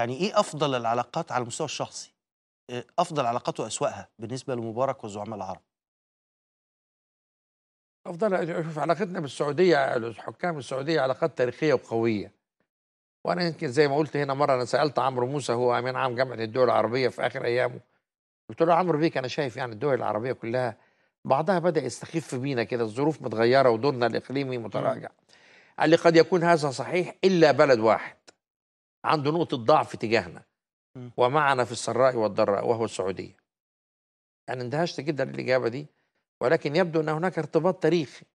يعني ايه افضل العلاقات على المستوى الشخصي آه، افضل علاقات واسواها بالنسبه لمبارك والزعماء العرب افضل شوف علاقتنا بالسعوديه الحكام السعوديه علاقات تاريخيه وقويه وانا يمكن زي ما قلت هنا مره انا سالت عمرو موسى هو امين عام جامعه الدول العربيه في اخر ايامه قلت له عمرو بيك انا شايف يعني الدول العربيه كلها بعضها بدا يستخف بينا كده الظروف متغيره ودورنا الاقليمي متراجع قال لي قد يكون هذا صحيح الا بلد واحد عنده نقطة ضعف تجاهنا ومعنا في السراء والضراء وهو السعودية يعني اندهشت جدا الإجابة دي ولكن يبدو أن هناك ارتباط تاريخي